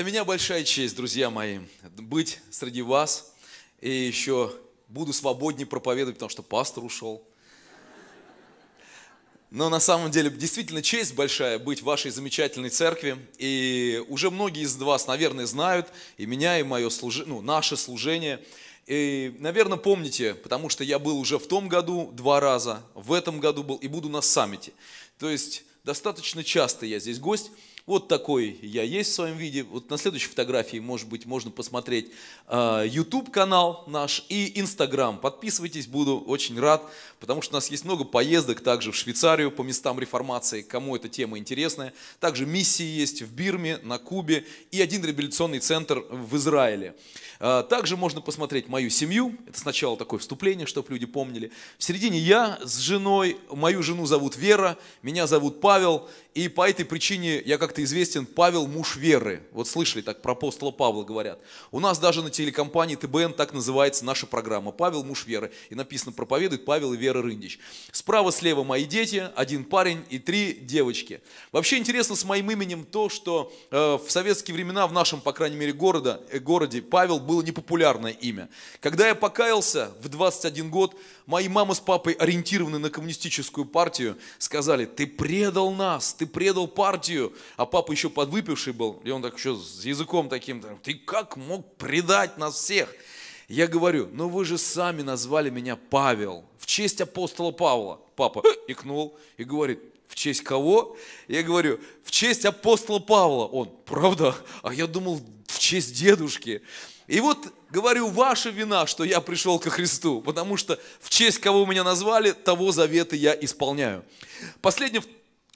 Для меня большая честь, друзья мои, быть среди вас. И еще буду свободнее проповедовать, потому что пастор ушел. Но на самом деле действительно честь большая быть в вашей замечательной церкви. И уже многие из вас, наверное, знают и меня, и мое служение, ну, наше служение. И, наверное, помните, потому что я был уже в том году два раза, в этом году был и буду на саммите. То есть достаточно часто я здесь гость. Вот такой я есть в своем виде. Вот на следующей фотографии, может быть, можно посмотреть э, YouTube-канал наш и Instagram. Подписывайтесь, буду очень рад, потому что у нас есть много поездок также в Швейцарию по местам реформации, кому эта тема интересная. Также миссии есть в Бирме, на Кубе и один реабилитационный центр в Израиле. Э, также можно посмотреть мою семью. Это сначала такое вступление, чтобы люди помнили. В середине я с женой, мою жену зовут Вера, меня зовут Павел, и по этой причине я как-то известен Павел муж веры. Вот слышали, так про апостола Павла говорят. У нас даже на телекомпании ТБН так называется наша программа. Павел муж веры. И написано проповедует Павел и Вера Рындич. Справа, слева мои дети, один парень и три девочки. Вообще интересно с моим именем то, что э, в советские времена в нашем, по крайней мере, города, э, городе Павел было непопулярное имя. Когда я покаялся в 21 год, мои мама с папой, ориентированные на коммунистическую партию, сказали, ты предал нас, ты предал партию. А папа еще подвыпивший был, и он так еще с языком таким, ты как мог предать нас всех? Я говорю, ну вы же сами назвали меня Павел, в честь апостола Павла. Папа икнул и говорит, в честь кого? Я говорю, в честь апостола Павла. Он, правда? А я думал, в честь дедушки. И вот говорю, ваша вина, что я пришел ко Христу, потому что в честь кого меня назвали, того заветы я исполняю. Последняя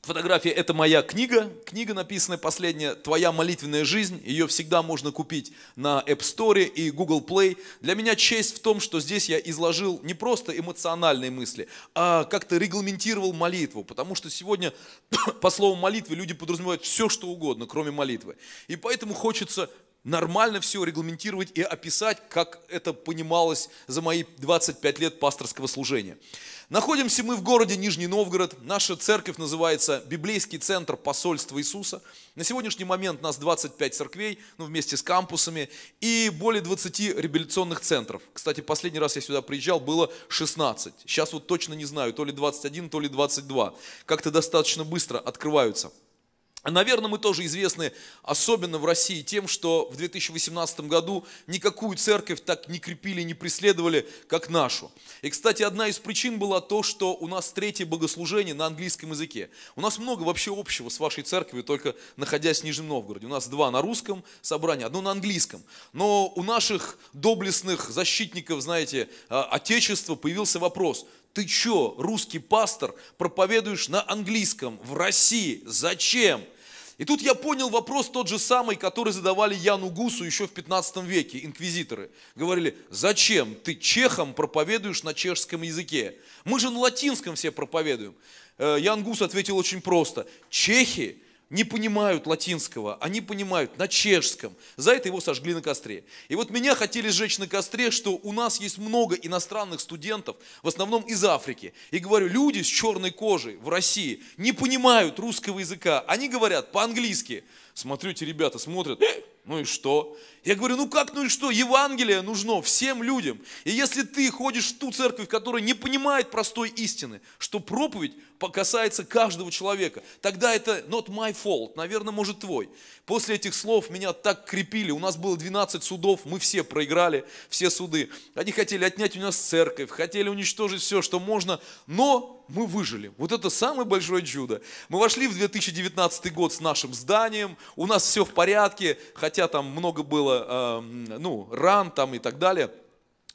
фотография – это моя книга. Книга написанная последняя «Твоя молитвенная жизнь». Ее всегда можно купить на App Store и Google Play. Для меня честь в том, что здесь я изложил не просто эмоциональные мысли, а как-то регламентировал молитву, потому что сегодня по слову молитвы люди подразумевают все, что угодно, кроме молитвы. И поэтому хочется нормально все регламентировать и описать, как это понималось за мои 25 лет пасторского служения. Находимся мы в городе Нижний Новгород. Наша церковь называется Библейский центр посольства Иисуса. На сегодняшний момент нас 25 церквей, ну, вместе с кампусами, и более 20 реабилитационных центров. Кстати, последний раз я сюда приезжал, было 16. Сейчас вот точно не знаю, то ли 21, то ли 22. Как-то достаточно быстро открываются. Наверное, мы тоже известны, особенно в России, тем, что в 2018 году никакую церковь так не крепили, не преследовали, как нашу. И, кстати, одна из причин была то, что у нас третье богослужение на английском языке. У нас много вообще общего с вашей церковью, только находясь в Нижнем Новгороде. У нас два на русском собрании, одно на английском. Но у наших доблестных защитников, знаете, а, Отечества появился вопрос, ты чё, русский пастор, проповедуешь на английском в России? Зачем? И тут я понял вопрос тот же самый, который задавали Яну Гусу еще в 15 веке инквизиторы. Говорили, зачем ты чехам проповедуешь на чешском языке? Мы же на латинском все проповедуем. Э, Ян Гус ответил очень просто. Чехи не понимают латинского, они а понимают на чешском. За это его сожгли на костре. И вот меня хотели сжечь на костре, что у нас есть много иностранных студентов, в основном из Африки. И говорю, люди с черной кожей в России не понимают русского языка. Они говорят по-английски. Смотрю, эти ребята смотрят, ну и что? Я говорю, ну как, ну и что, Евангелие нужно всем людям. И если ты ходишь в ту церковь, которая не понимает простой истины, что проповедь касается каждого человека, тогда это not my fault, наверное, может твой. После этих слов меня так крепили, у нас было 12 судов, мы все проиграли, все суды. Они хотели отнять у нас церковь, хотели уничтожить все, что можно, но мы выжили. Вот это самое большое чудо. Мы вошли в 2019 год с нашим зданием, у нас все в порядке, хотя там много было было эм, ну, ран там и так далее.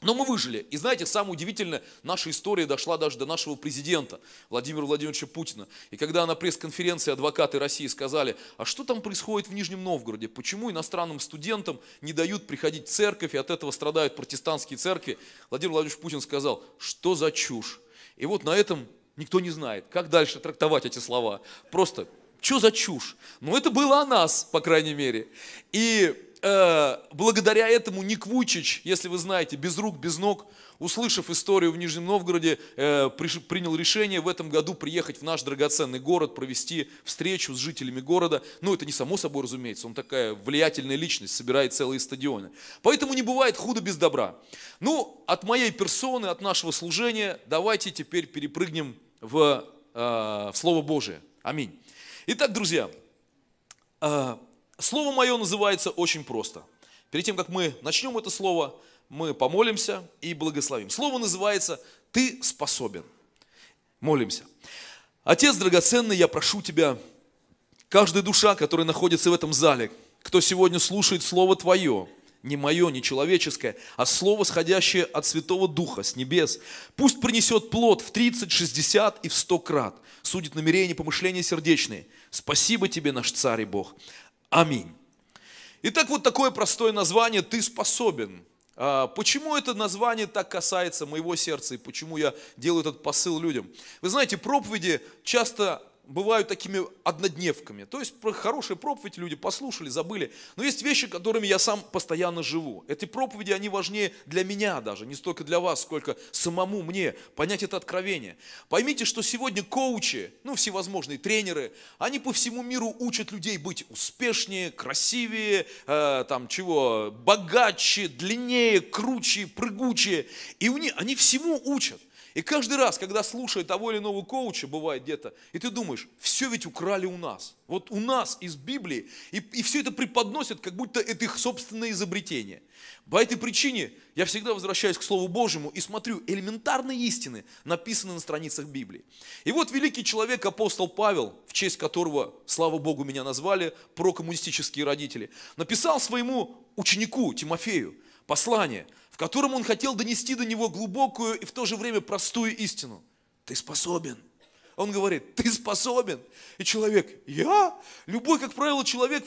Но мы выжили. И знаете, самое удивительное, наша история дошла даже до нашего президента, Владимира Владимировича Путина. И когда на пресс-конференции адвокаты России сказали, а что там происходит в Нижнем Новгороде, почему иностранным студентам не дают приходить в церковь, и от этого страдают протестантские церкви, Владимир Владимирович Путин сказал, что за чушь. И вот на этом никто не знает, как дальше трактовать эти слова. Просто, что за чушь? Но это было о нас, по крайней мере. И Э, благодаря этому Ник Вучич, если вы знаете, без рук, без ног, услышав историю в Нижнем Новгороде, э, принял решение в этом году приехать в наш драгоценный город, провести встречу с жителями города. Ну, это не само собой, разумеется, он такая влиятельная личность, собирает целые стадионы. Поэтому не бывает худо без добра. Ну, от моей персоны, от нашего служения, давайте теперь перепрыгнем в, э, в Слово Божие. Аминь. Итак, друзья, Слово мое называется очень просто. Перед тем, как мы начнем это слово, мы помолимся и благословим. Слово называется «Ты способен». Молимся. Отец драгоценный, я прошу Тебя, каждая душа, которая находится в этом зале, кто сегодня слушает Слово Твое, не мое, не человеческое, а слово, сходящее от Святого Духа с небес, пусть принесет плод в 30, 60 и в 100 крат, судит намерения, помышления сердечные. Спасибо тебе, наш Царь и Бог. Аминь. Итак, вот такое простое название «Ты способен». А, почему это название так касается моего сердца и почему я делаю этот посыл людям? Вы знаете, проповеди часто бывают такими однодневками. То есть хорошие проповедь люди послушали, забыли. Но есть вещи, которыми я сам постоянно живу. Эти проповеди, они важнее для меня даже, не столько для вас, сколько самому мне понять это откровение. Поймите, что сегодня коучи, ну всевозможные тренеры, они по всему миру учат людей быть успешнее, красивее, э, там чего, богаче, длиннее, круче, прыгучее. И у них, они всему учат. И каждый раз, когда слушая того или иного коуча, бывает где-то, и ты думаешь, все ведь украли у нас. Вот у нас из Библии, и, и все это преподносят, как будто это их собственное изобретение. По этой причине я всегда возвращаюсь к Слову Божьему и смотрю, элементарные истины написанные на страницах Библии. И вот великий человек, апостол Павел, в честь которого, слава Богу, меня назвали, прокоммунистические родители, написал своему ученику Тимофею – послание, в котором он хотел донести до него глубокую и в то же время простую истину. Ты способен. Он говорит, ты способен. И человек, я? Любой, как правило, человек,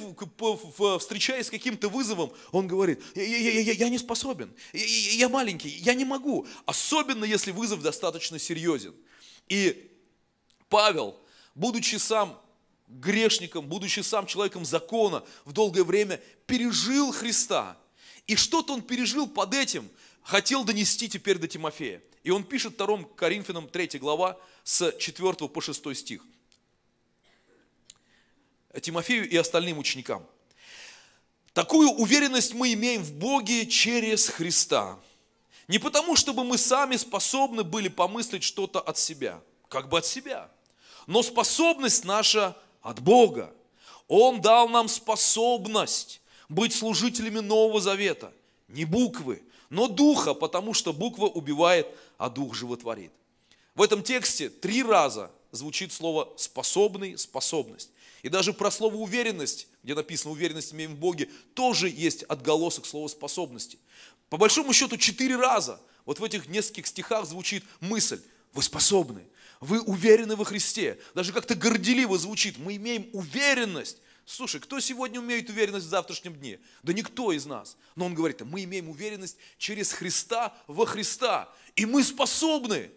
встречаясь с каким-то вызовом, он говорит, я, я, я, я не способен, я, я маленький, я не могу. Особенно, если вызов достаточно серьезен. И Павел, будучи сам грешником, будучи сам человеком закона, в долгое время пережил Христа – и что-то он пережил под этим, хотел донести теперь до Тимофея. И он пишет 2 Коринфянам 3 глава с 4 по 6 стих. Тимофею и остальным ученикам. Такую уверенность мы имеем в Боге через Христа. Не потому, чтобы мы сами способны были помыслить что-то от себя, как бы от себя, но способность наша от Бога. Он дал нам способность быть служителями Нового Завета, не буквы, но духа, потому что буква убивает, а дух животворит. В этом тексте три раза звучит слово «способный», «способность». И даже про слово «уверенность», где написано «уверенность имеем в Боге», тоже есть отголосок слова «способности». По большому счету четыре раза вот в этих нескольких стихах звучит мысль «вы способны», «вы уверены во Христе». Даже как-то горделиво звучит «мы имеем уверенность». Слушай, кто сегодня умеет уверенность в завтрашнем дне? Да никто из нас. Но он говорит, мы имеем уверенность через Христа во Христа. И мы способны.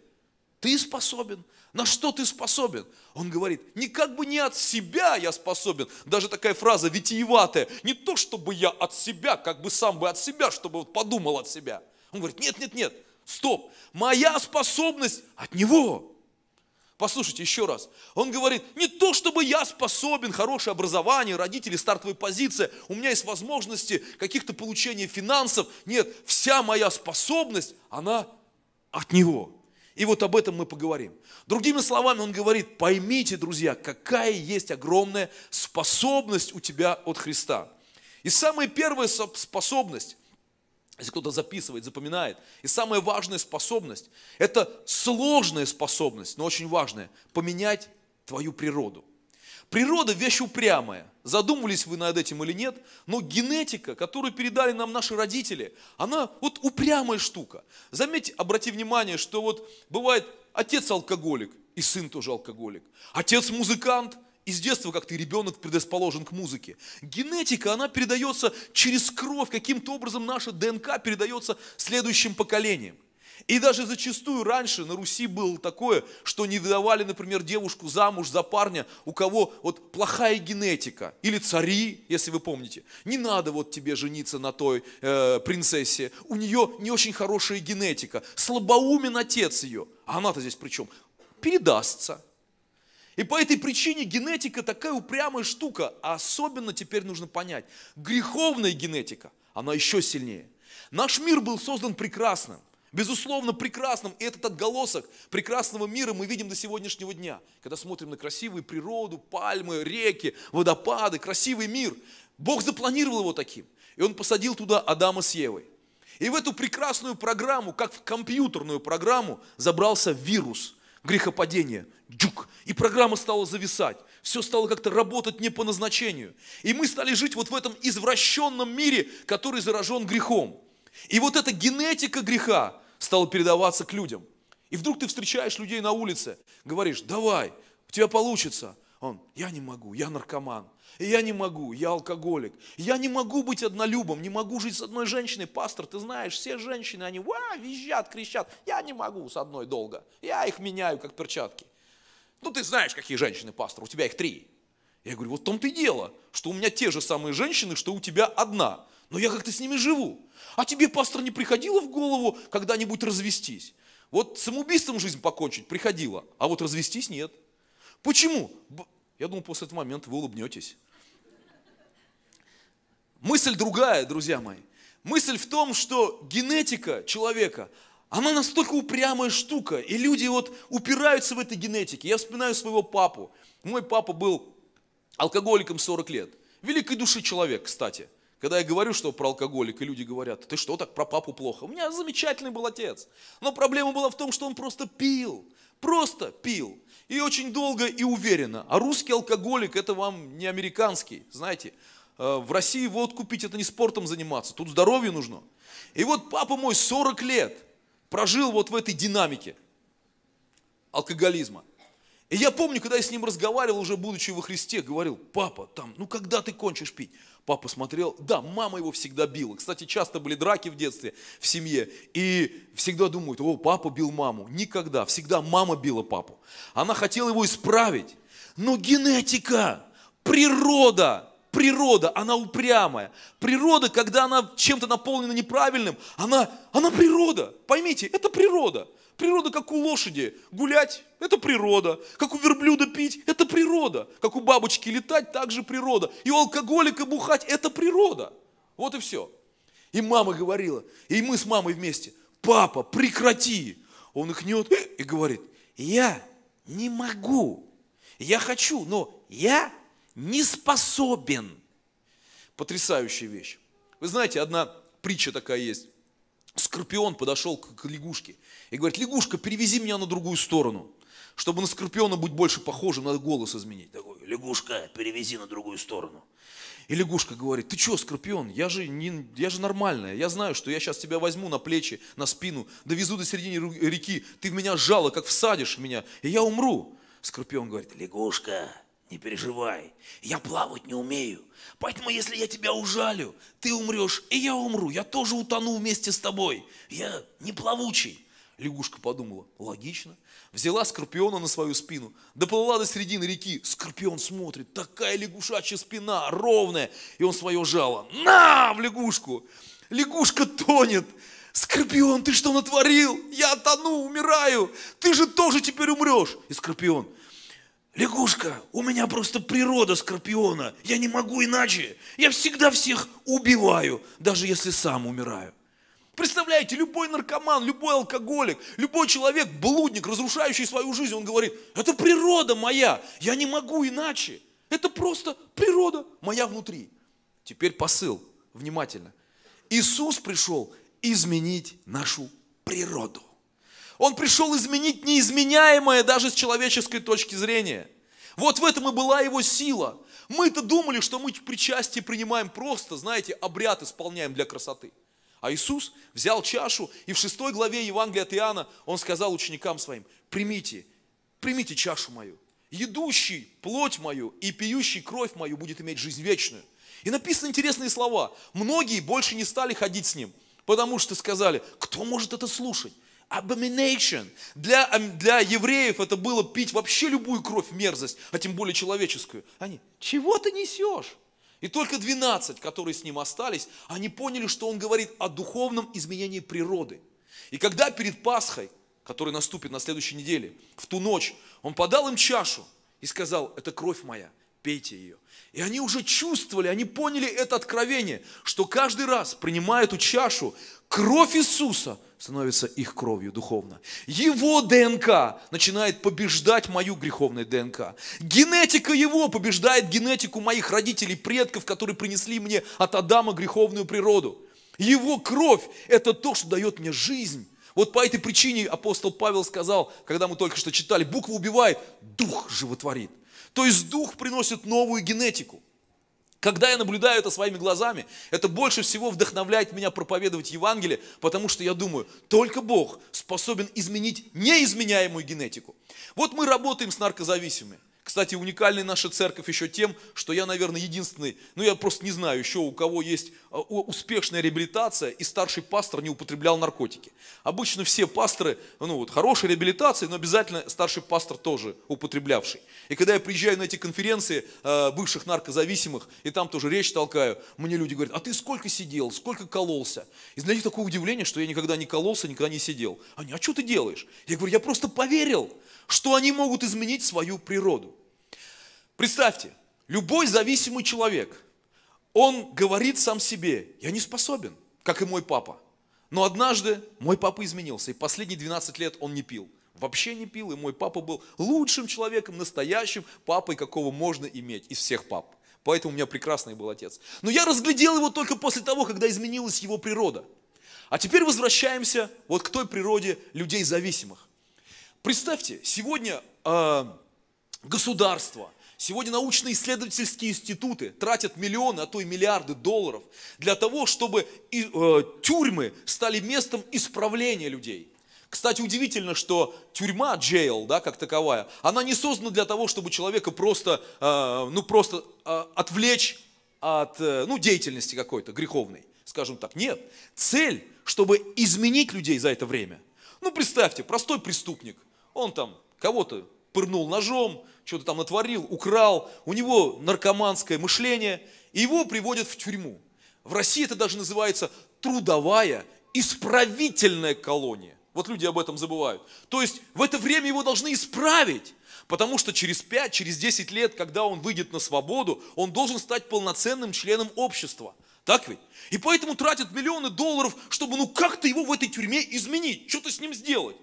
Ты способен. На что ты способен? Он говорит, не как бы не от себя я способен. Даже такая фраза витиеватая. Не то, чтобы я от себя, как бы сам бы от себя, чтобы вот подумал от себя. Он говорит, нет, нет, нет, стоп. Моя способность от Него. Послушайте еще раз. Он говорит, не то чтобы я способен, хорошее образование, родители, стартовая позиция, у меня есть возможности каких-то получения финансов. Нет, вся моя способность, она от него. И вот об этом мы поговорим. Другими словами, он говорит, поймите, друзья, какая есть огромная способность у тебя от Христа. И самая первая способность если кто-то записывает, запоминает. И самая важная способность, это сложная способность, но очень важная, поменять твою природу. Природа – вещь упрямая. Задумывались вы над этим или нет, но генетика, которую передали нам наши родители, она вот упрямая штука. Заметьте, обрати внимание, что вот бывает отец алкоголик, и сын тоже алкоголик. Отец музыкант, из детства как-то ребенок предрасположен к музыке. Генетика, она передается через кровь, каким-то образом наша ДНК передается следующим поколениям. И даже зачастую раньше на Руси было такое, что не выдавали, например, девушку замуж за парня, у кого вот плохая генетика, или цари, если вы помните. Не надо вот тебе жениться на той э, принцессе, у нее не очень хорошая генетика, слабоумен отец ее. А она-то здесь при чем? Передастся. И по этой причине генетика такая упрямая штука, а особенно теперь нужно понять, греховная генетика, она еще сильнее. Наш мир был создан прекрасным, безусловно прекрасным, и этот отголосок прекрасного мира мы видим до сегодняшнего дня, когда смотрим на красивую природу, пальмы, реки, водопады, красивый мир. Бог запланировал его таким, и он посадил туда Адама с Евой. И в эту прекрасную программу, как в компьютерную программу, забрался вирус – грехопадения. Джук. И программа стала зависать. Все стало как-то работать не по назначению. И мы стали жить вот в этом извращенном мире, который заражен грехом. И вот эта генетика греха стала передаваться к людям. И вдруг ты встречаешь людей на улице, говоришь, давай, у тебя получится – он, я не могу, я наркоман, я не могу, я алкоголик, я не могу быть однолюбом, не могу жить с одной женщиной. Пастор, ты знаешь, все женщины, они ва, визжат, кричат, я не могу с одной долго, я их меняю, как перчатки. Ну, ты знаешь, какие женщины, пастор, у тебя их три. Я говорю, вот в том-то и дело, что у меня те же самые женщины, что у тебя одна, но я как-то с ними живу. А тебе, пастор, не приходило в голову когда-нибудь развестись? Вот самоубийством жизнь покончить приходило, а вот развестись нет – Почему? Я думал, после этого момента вы улыбнетесь. Мысль другая, друзья мои. Мысль в том, что генетика человека, она настолько упрямая штука, и люди вот упираются в этой генетике. Я вспоминаю своего папу. Мой папа был алкоголиком 40 лет. Великой души человек, кстати. Когда я говорю, что про алкоголика, люди говорят, ты что так про папу плохо? У меня замечательный был отец. Но проблема была в том, что он просто пил. Просто пил. И очень долго и уверенно. А русский алкоголик это вам не американский, знаете. Э, в России водку пить это не спортом заниматься, тут здоровье нужно. И вот папа мой 40 лет прожил вот в этой динамике алкоголизма. И я помню, когда я с ним разговаривал, уже будучи во Христе, говорил, папа, там, ну когда ты кончишь пить? Папа смотрел, да, мама его всегда била. Кстати, часто были драки в детстве, в семье. И всегда думают, о, папа бил маму. Никогда, всегда мама била папу. Она хотела его исправить. Но генетика, природа, природа, она упрямая. Природа, когда она чем-то наполнена неправильным, она, она природа. Поймите, это природа. Природа как у лошади. Гулять – это природа. Как у верблюда пить – это природа. Как у бабочки летать – также природа. И у алкоголика бухать – это природа. Вот и все. И мама говорила, и мы с мамой вместе, папа, прекрати. Он их нет и говорит, я не могу, я хочу, но я не способен. Потрясающая вещь. Вы знаете, одна притча такая есть. Скорпион подошел к, к лягушке и говорит, лягушка, перевези меня на другую сторону. Чтобы на скорпиона быть больше похожим, надо голос изменить. Такой, лягушка, перевези на другую сторону. И лягушка говорит, ты что, Скорпион, я же, не, я же нормальная, я знаю, что я сейчас тебя возьму на плечи, на спину, довезу до середины реки, ты в меня жало, как всадишь меня, и я умру. Скорпион говорит, лягушка, не переживай, я плавать не умею. Поэтому, если я тебя ужалю, ты умрешь, и я умру. Я тоже утону вместе с тобой. Я не плавучий. Лягушка подумала, логично. Взяла скорпиона на свою спину, доплыла до середины реки. Скорпион смотрит, такая лягушачья спина, ровная. И он свое жало. На, в лягушку! Лягушка тонет. Скорпион, ты что натворил? Я тону, умираю. Ты же тоже теперь умрешь. И скорпион, Лягушка, у меня просто природа скорпиона. Я не могу иначе. Я всегда всех убиваю, даже если сам умираю. Представляете, любой наркоман, любой алкоголик, любой человек, блудник, разрушающий свою жизнь, он говорит, это природа моя, я не могу иначе. Это просто природа моя внутри. Теперь посыл, внимательно. Иисус пришел изменить нашу природу. Он пришел изменить неизменяемое даже с человеческой точки зрения. Вот в этом и была его сила. Мы-то думали, что мы причастие принимаем просто, знаете, обряд исполняем для красоты. А Иисус взял чашу, и в шестой главе Евангелия от Иоанна он сказал ученикам своим, примите, примите чашу мою, едущий плоть мою и пьющий кровь мою будет иметь жизнь вечную. И написаны интересные слова. Многие больше не стали ходить с ним, потому что сказали, кто может это слушать? Abomination. Для, для евреев это было пить вообще любую кровь, мерзость, а тем более человеческую. Они, чего ты несешь? И только 12, которые с ним остались, они поняли, что он говорит о духовном изменении природы. И когда перед Пасхой, который наступит на следующей неделе, в ту ночь, он подал им чашу и сказал, это кровь моя, пейте ее. И они уже чувствовали, они поняли это откровение, что каждый раз принимая эту чашу, кровь Иисуса становится их кровью духовно. Его ДНК начинает побеждать мою греховную ДНК. Генетика его побеждает генетику моих родителей, предков, которые принесли мне от Адама греховную природу. Его кровь – это то, что дает мне жизнь. Вот по этой причине апостол Павел сказал, когда мы только что читали, буква убивает, дух животворит. То есть дух приносит новую генетику. Когда я наблюдаю это своими глазами, это больше всего вдохновляет меня проповедовать Евангелие, потому что я думаю, только Бог способен изменить неизменяемую генетику. Вот мы работаем с наркозависимыми. Кстати, уникальная наша церковь еще тем, что я, наверное, единственный, ну я просто не знаю еще, у кого есть а, успешная реабилитация, и старший пастор не употреблял наркотики. Обычно все пасторы, ну вот, хорошей реабилитации, но обязательно старший пастор тоже употреблявший. И когда я приезжаю на эти конференции а, бывших наркозависимых, и там тоже речь толкаю, мне люди говорят, а ты сколько сидел, сколько кололся? И для них такое удивление, что я никогда не кололся, никогда не сидел. Они, а что ты делаешь? Я говорю, я просто поверил что они могут изменить свою природу. Представьте, любой зависимый человек, он говорит сам себе, я не способен, как и мой папа. Но однажды мой папа изменился, и последние 12 лет он не пил. Вообще не пил, и мой папа был лучшим человеком, настоящим папой, какого можно иметь из всех пап. Поэтому у меня прекрасный был отец. Но я разглядел его только после того, когда изменилась его природа. А теперь возвращаемся вот к той природе людей зависимых. Представьте, сегодня э, государство, сегодня научно-исследовательские институты тратят миллионы, а то и миллиарды долларов для того, чтобы э, тюрьмы стали местом исправления людей. Кстати, удивительно, что тюрьма, jail, да, как таковая, она не создана для того, чтобы человека просто, э, ну, просто э, отвлечь от э, ну, деятельности какой-то греховной, скажем так. Нет, цель, чтобы изменить людей за это время. Ну, представьте, простой преступник – он там кого-то пырнул ножом, что-то там натворил, украл, у него наркоманское мышление, и его приводят в тюрьму. В России это даже называется трудовая исправительная колония. Вот люди об этом забывают. То есть в это время его должны исправить, потому что через 5, через 10 лет, когда он выйдет на свободу, он должен стать полноценным членом общества. Так ведь? И поэтому тратят миллионы долларов, чтобы ну как-то его в этой тюрьме изменить, что-то с ним сделать.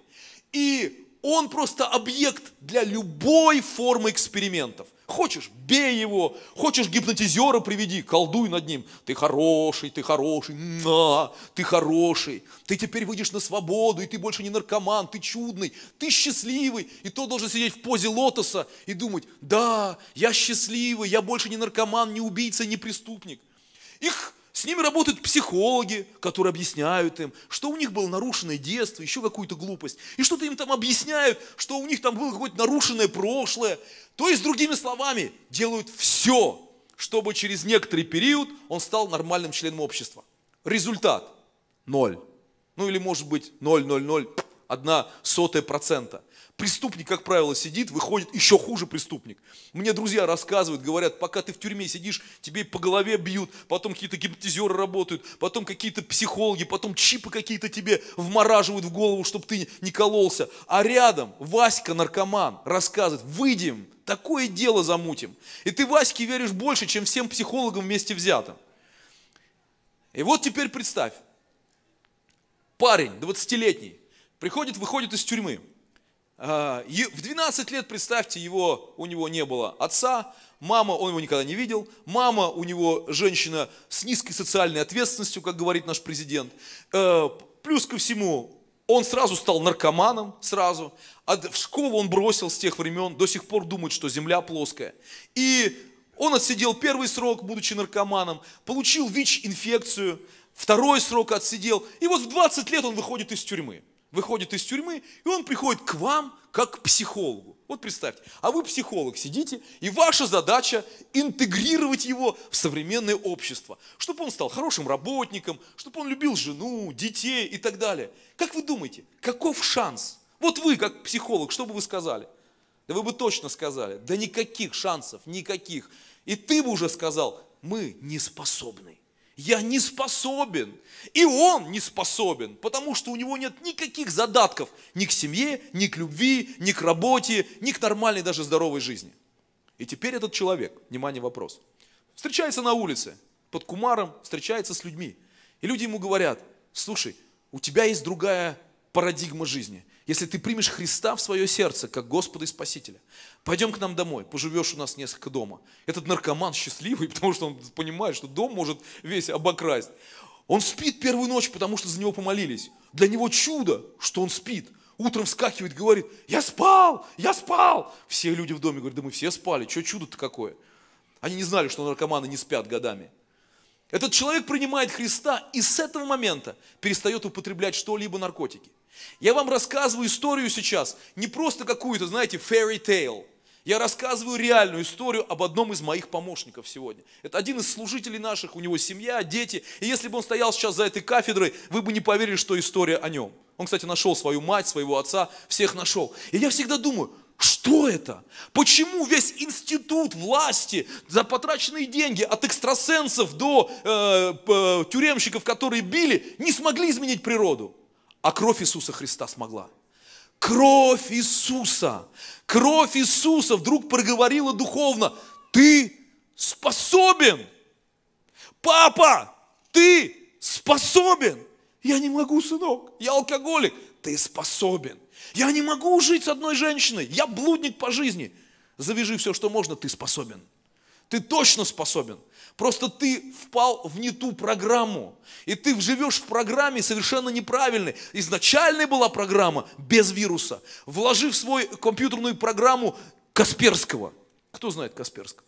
И он просто объект для любой формы экспериментов. Хочешь, бей его, хочешь гипнотизера приведи, колдуй над ним. Ты хороший, ты хороший, на, ты хороший. Ты теперь выйдешь на свободу, и ты больше не наркоман, ты чудный, ты счастливый. И тот должен сидеть в позе лотоса и думать, да, я счастливый, я больше не наркоман, не убийца, не преступник. Их с ними работают психологи, которые объясняют им, что у них было нарушенное детство, еще какую-то глупость. И что-то им там объясняют, что у них там было какое-то нарушенное прошлое. То есть, другими словами, делают все, чтобы через некоторый период он стал нормальным членом общества. Результат – ноль. Ну или может быть 0,00, одна сотая процента – Преступник, как правило, сидит, выходит еще хуже преступник. Мне друзья рассказывают, говорят, пока ты в тюрьме сидишь, тебе по голове бьют, потом какие-то гипнотизеры работают, потом какие-то психологи, потом чипы какие-то тебе вмораживают в голову, чтобы ты не кололся. А рядом Васька, наркоман, рассказывает, выйдем, такое дело замутим. И ты Ваське веришь больше, чем всем психологам вместе взятым. И вот теперь представь, парень 20-летний приходит, выходит из тюрьмы – а, в 12 лет, представьте, его, у него не было отца, мама, он его никогда не видел, мама у него женщина с низкой социальной ответственностью, как говорит наш президент. Э, плюс ко всему, он сразу стал наркоманом, сразу. А в школу он бросил с тех времен, до сих пор думает, что земля плоская. И он отсидел первый срок, будучи наркоманом, получил ВИЧ-инфекцию, второй срок отсидел. И вот в 20 лет он выходит из тюрьмы выходит из тюрьмы, и он приходит к вам как к психологу. Вот представьте, а вы психолог сидите, и ваша задача интегрировать его в современное общество, чтобы он стал хорошим работником, чтобы он любил жену, детей и так далее. Как вы думаете, каков шанс? Вот вы, как психолог, что бы вы сказали? Да вы бы точно сказали, да никаких шансов, никаких. И ты бы уже сказал, мы не способны. Я не способен. И он не способен, потому что у него нет никаких задатков ни к семье, ни к любви, ни к работе, ни к нормальной даже здоровой жизни. И теперь этот человек, внимание, вопрос, встречается на улице, под кумаром, встречается с людьми. И люди ему говорят, слушай, у тебя есть другая парадигма жизни если ты примешь Христа в свое сердце, как Господа и Спасителя, пойдем к нам домой, поживешь у нас несколько дома. Этот наркоман счастливый, потому что он понимает, что дом может весь обокрасть. Он спит первую ночь, потому что за него помолились. Для него чудо, что он спит. Утром вскакивает, говорит, я спал, я спал. Все люди в доме говорят, да мы все спали, что чудо-то какое? Они не знали, что наркоманы не спят годами. Этот человек принимает Христа и с этого момента перестает употреблять что-либо наркотики. Я вам рассказываю историю сейчас, не просто какую-то, знаете, fairy tale. Я рассказываю реальную историю об одном из моих помощников сегодня. Это один из служителей наших, у него семья, дети. И если бы он стоял сейчас за этой кафедрой, вы бы не поверили, что история о нем. Он, кстати, нашел свою мать, своего отца, всех нашел. И я всегда думаю, что это? Почему весь институт власти за потраченные деньги от экстрасенсов до э, э, тюремщиков, которые били, не смогли изменить природу? а кровь Иисуса Христа смогла. Кровь Иисуса, кровь Иисуса вдруг проговорила духовно, ты способен. Папа, ты способен. Я не могу, сынок, я алкоголик. Ты способен. Я не могу жить с одной женщиной, я блудник по жизни. Завяжи все, что можно, ты способен. Ты точно способен. Просто ты впал в не ту программу. И ты живешь в программе совершенно неправильной. Изначальная была программа без вируса. Вложив в свою компьютерную программу Касперского. Кто знает Касперского?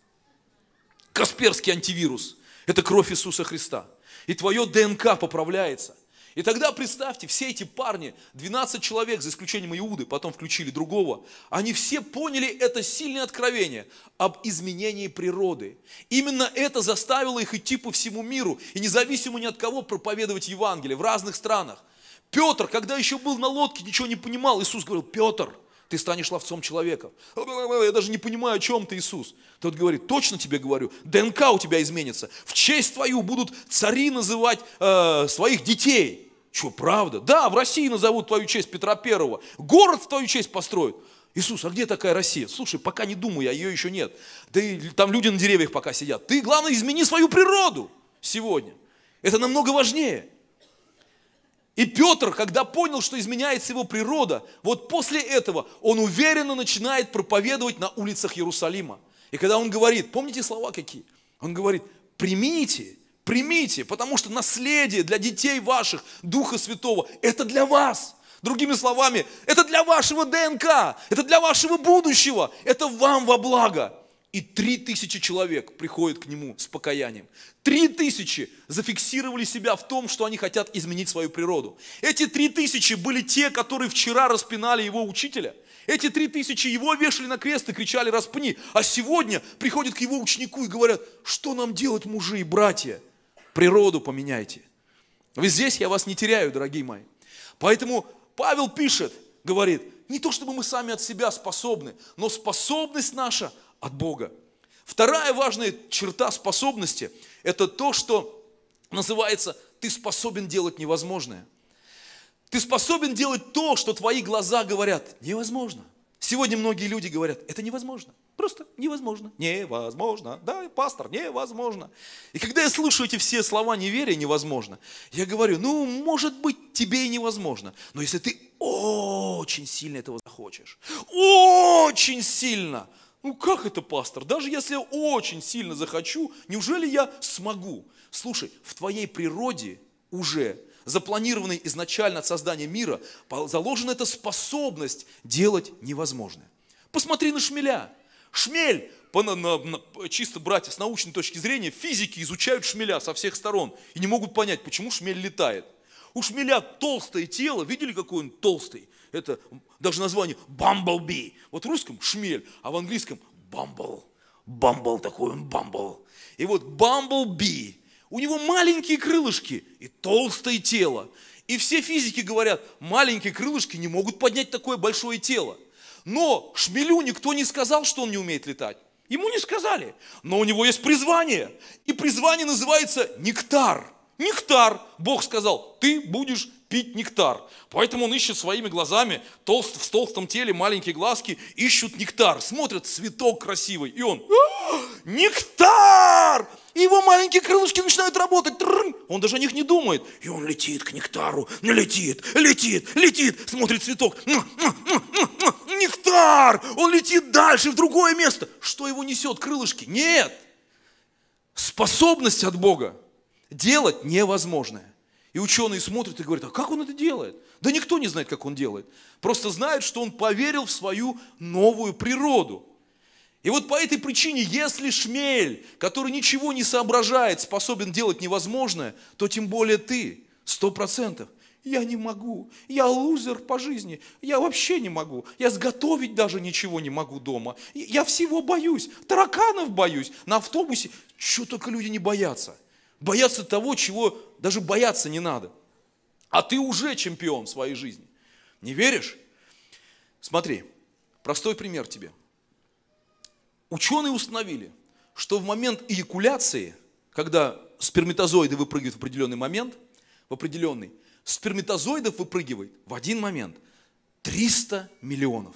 Касперский антивирус. Это кровь Иисуса Христа. И твое ДНК поправляется. И тогда представьте, все эти парни, 12 человек, за исключением Иуды, потом включили другого, они все поняли это сильное откровение об изменении природы. Именно это заставило их идти по всему миру и независимо ни от кого проповедовать Евангелие в разных странах. Петр, когда еще был на лодке, ничего не понимал. Иисус говорил, Петр, ты станешь ловцом человека. Я даже не понимаю, о чем ты, Иисус. Тот говорит, точно тебе говорю, ДНК у тебя изменится. В честь твою будут цари называть э, своих детей. Что, правда? Да, в России назовут твою честь Петра Первого. Город в твою честь построят. Иисус, а где такая Россия? Слушай, пока не думаю, а ее еще нет. Да и там люди на деревьях пока сидят. Ты, главное, измени свою природу сегодня. Это намного важнее. И Петр, когда понял, что изменяется его природа, вот после этого он уверенно начинает проповедовать на улицах Иерусалима. И когда он говорит, помните слова какие? Он говорит, примите Примите, потому что наследие для детей ваших, Духа Святого, это для вас. Другими словами, это для вашего ДНК, это для вашего будущего, это вам во благо. И три тысячи человек приходят к нему с покаянием. Три тысячи зафиксировали себя в том, что они хотят изменить свою природу. Эти три тысячи были те, которые вчера распинали его учителя. Эти три тысячи его вешали на крест и кричали «распни». А сегодня приходят к его ученику и говорят, что нам делать, мужи и братья? природу поменяйте. Вы здесь, я вас не теряю, дорогие мои. Поэтому Павел пишет, говорит, не то чтобы мы сами от себя способны, но способность наша от Бога. Вторая важная черта способности – это то, что называется «ты способен делать невозможное». Ты способен делать то, что твои глаза говорят «невозможно». Сегодня многие люди говорят, это невозможно, просто невозможно, невозможно, да, пастор, невозможно. И когда я слышу эти все слова неверия, невозможно, я говорю, ну, может быть, тебе и невозможно, но если ты очень сильно этого захочешь, очень сильно, ну как это, пастор? Даже если я очень сильно захочу, неужели я смогу? Слушай, в твоей природе уже запланированный изначально от создания мира, заложена эта способность делать невозможное. Посмотри на шмеля. Шмель, по, на, на, чисто братья, с научной точки зрения, физики изучают шмеля со всех сторон и не могут понять, почему шмель летает. У шмеля толстое тело, видели, какой он толстый? Это даже название бамблби. Вот в русском шмель, а в английском бамбл. Бамбл такой он, бамбл. И вот бамблби у него маленькие крылышки и толстое тело. И все физики говорят, маленькие крылышки не могут поднять такое большое тело. Но Шмелю никто не сказал, что он не умеет летать. Ему не сказали. Но у него есть призвание. И призвание называется нектар. Нектар. Бог сказал, ты будешь пить нектар. Поэтому он ищет своими глазами, толст, в толстом теле маленькие глазки ищут нектар, смотрят, цветок красивый, и он, «А, нектар! И его маленькие крылышки начинают работать. Трррр! Он даже о них не думает. И он летит к нектару. Летит, летит, летит. Смотрит цветок. Нектар! Он летит дальше, в другое место. Что его несет? Крылышки? Нет! Способность от Бога делать невозможное. И ученые смотрят и говорят, а как он это делает? Да никто не знает, как он делает. Просто знают, что он поверил в свою новую природу. И вот по этой причине, если шмель, который ничего не соображает, способен делать невозможное, то тем более ты, сто процентов. Я не могу, я лузер по жизни, я вообще не могу, я сготовить даже ничего не могу дома, я всего боюсь, тараканов боюсь, на автобусе, что только люди не боятся – Бояться того, чего даже бояться не надо. А ты уже чемпион в своей жизни. Не веришь? Смотри, простой пример тебе. Ученые установили, что в момент эякуляции, когда сперматозоиды выпрыгивают в определенный момент, в определенный, сперматозоидов выпрыгивает в один момент 300 миллионов.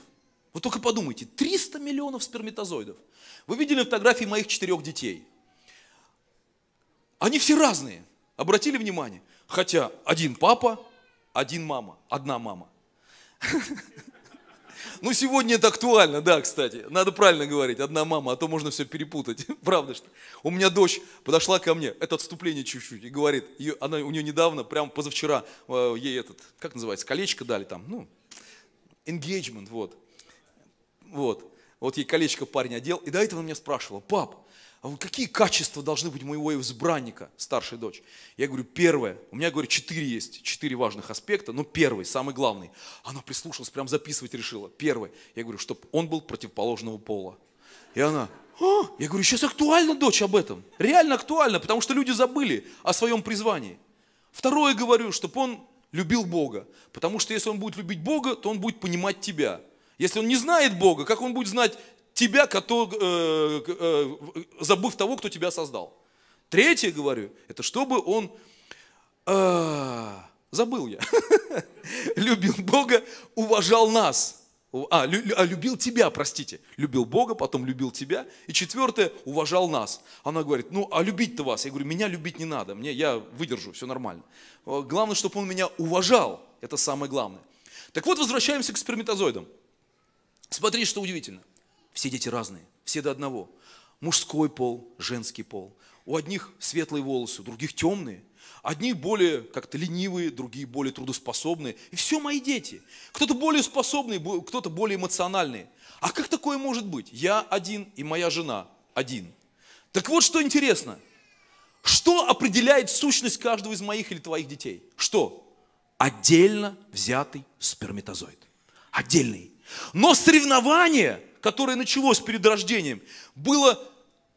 Вы только подумайте, 300 миллионов сперматозоидов. Вы видели фотографии моих четырех детей – они все разные. Обратили внимание? Хотя один папа, один мама, одна мама. Ну, сегодня это актуально, да, кстати. Надо правильно говорить, одна мама, а то можно все перепутать. Правда что? У меня дочь подошла ко мне, это отступление чуть-чуть, и говорит, ее, она, у нее недавно, прям позавчера, э, ей этот, как называется, колечко дали там, ну, engagement, вот. Вот. Вот ей колечко парень одел, и до этого она меня спрашивала, пап, а вот какие качества должны быть моего избранника, старшей дочь? Я говорю, первое, у меня, говорю, четыре есть, четыре важных аспекта, но первый, самый главный. Она прислушалась, прям записывать решила. Первое. я говорю, чтобы он был противоположного пола. И она, а! я говорю, сейчас актуально, дочь, об этом. Реально актуально, потому что люди забыли о своем призвании. Второе, говорю, чтобы он любил Бога, потому что если он будет любить Бога, то он будет понимать тебя. Если он не знает Бога, как он будет знать тебя, э, э, забыв того, кто тебя создал. Третье, говорю, это чтобы он, э, забыл я, любил Бога, уважал нас. А, лю, а, любил тебя, простите. Любил Бога, потом любил тебя. И четвертое, уважал нас. Она говорит, ну, а любить-то вас? Я говорю, меня любить не надо, мне, я выдержу, все нормально. Главное, чтобы он меня уважал, это самое главное. Так вот, возвращаемся к сперматозоидам. Смотри, что удивительно. Все дети разные, все до одного. Мужской пол, женский пол. У одних светлые волосы, у других темные. Одни более как-то ленивые, другие более трудоспособные. И все мои дети. Кто-то более способный, кто-то более эмоциональный. А как такое может быть? Я один и моя жена один. Так вот, что интересно. Что определяет сущность каждого из моих или твоих детей? Что? Отдельно взятый сперматозоид. Отдельный. Но соревнование – которое началось перед рождением, было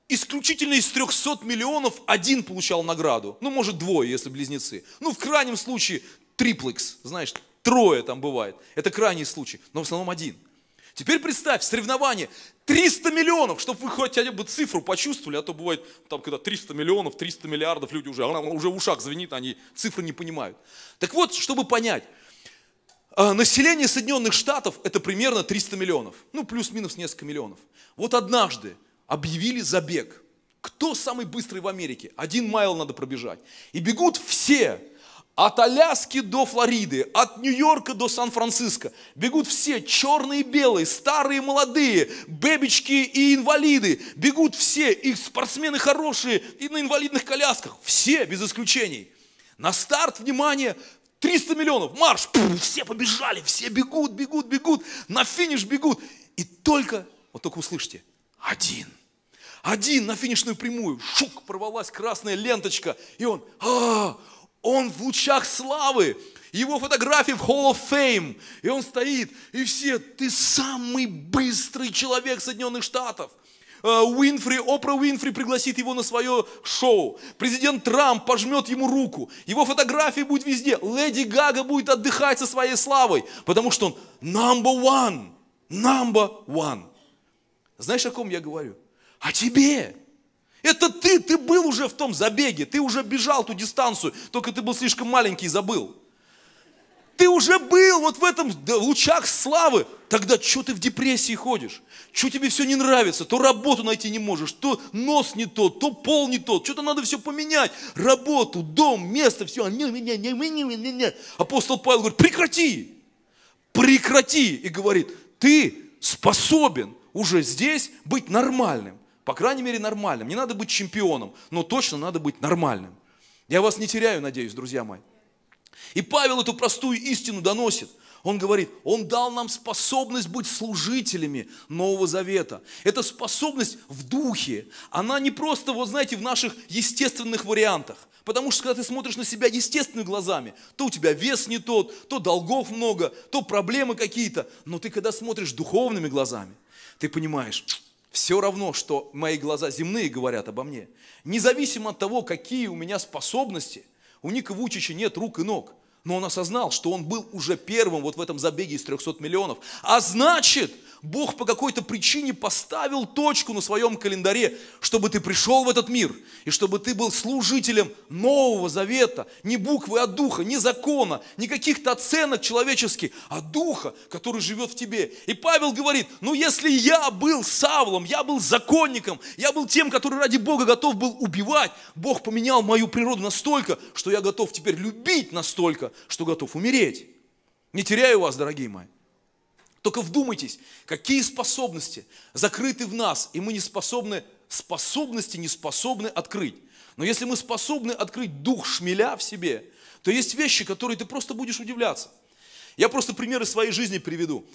исключительно из 300 миллионов один получал награду. Ну, может, двое, если близнецы. Ну, в крайнем случае, триплекс, знаешь, трое там бывает. Это крайний случай, но в основном один. Теперь представь, соревнование 300 миллионов, чтобы вы хотя бы цифру почувствовали, а то бывает, там, когда 300 миллионов, 300 миллиардов, люди уже, уже в ушах звенит, они цифры не понимают. Так вот, чтобы понять, а, население Соединенных Штатов это примерно 300 миллионов, ну плюс-минус несколько миллионов. Вот однажды объявили забег. Кто самый быстрый в Америке? Один майл надо пробежать. И бегут все, от Аляски до Флориды, от Нью-Йорка до Сан-Франциско. Бегут все, черные и белые, старые и молодые, бебечки и инвалиды. Бегут все, их спортсмены хорошие, и на инвалидных колясках. Все, без исключений. На старт, внимание, 300 миллионов, марш, пфф, все побежали, все бегут, бегут, бегут, на финиш бегут. И только, вот только услышите, один, один на финишную прямую, шук, порвалась красная ленточка, и он, а, -а он в лучах славы, его фотографии в Hall of Fame, и он стоит, и все, ты самый быстрый человек Соединенных Штатов – Э, Уинфри, Опра Уинфри пригласит его на свое шоу. Президент Трамп пожмет ему руку. Его фотографии будут везде. Леди Гага будет отдыхать со своей славой, потому что он number one. Number one. Знаешь, о ком я говорю? О тебе. Это ты, ты был уже в том забеге, ты уже бежал ту дистанцию, только ты был слишком маленький и забыл. Ты уже был вот в этом лучах славы. Тогда что ты в депрессии ходишь? Что тебе все не нравится? То работу найти не можешь, то нос не тот, то пол не тот. Что-то надо все поменять. Работу, дом, место, все. не не не Апостол Павел говорит, прекрати. Прекрати. И говорит, ты способен уже здесь быть нормальным. По крайней мере, нормальным. Не надо быть чемпионом, но точно надо быть нормальным. Я вас не теряю, надеюсь, друзья мои. И Павел эту простую истину доносит. Он говорит, он дал нам способность быть служителями Нового Завета. Это способность в духе, она не просто, вот знаете, в наших естественных вариантах. Потому что когда ты смотришь на себя естественными глазами, то у тебя вес не тот, то долгов много, то проблемы какие-то. Но ты когда смотришь духовными глазами, ты понимаешь, все равно, что мои глаза земные говорят обо мне. Независимо от того, какие у меня способности – у Ника Вучича нет рук и ног. Но он осознал, что он был уже первым вот в этом забеге из 300 миллионов. А значит, Бог по какой-то причине поставил точку на своем календаре, чтобы ты пришел в этот мир, и чтобы ты был служителем Нового Завета, не буквы, а духа, не закона, не каких-то оценок человеческих, а духа, который живет в тебе. И Павел говорит, ну если я был Савлом, я был законником, я был тем, который ради Бога готов был убивать, Бог поменял мою природу настолько, что я готов теперь любить настолько, что готов умереть. Не теряю вас, дорогие мои. Только вдумайтесь, какие способности закрыты в нас, и мы не способны, способности не способны открыть. Но если мы способны открыть дух шмеля в себе, то есть вещи, которые ты просто будешь удивляться. Я просто примеры своей жизни приведу.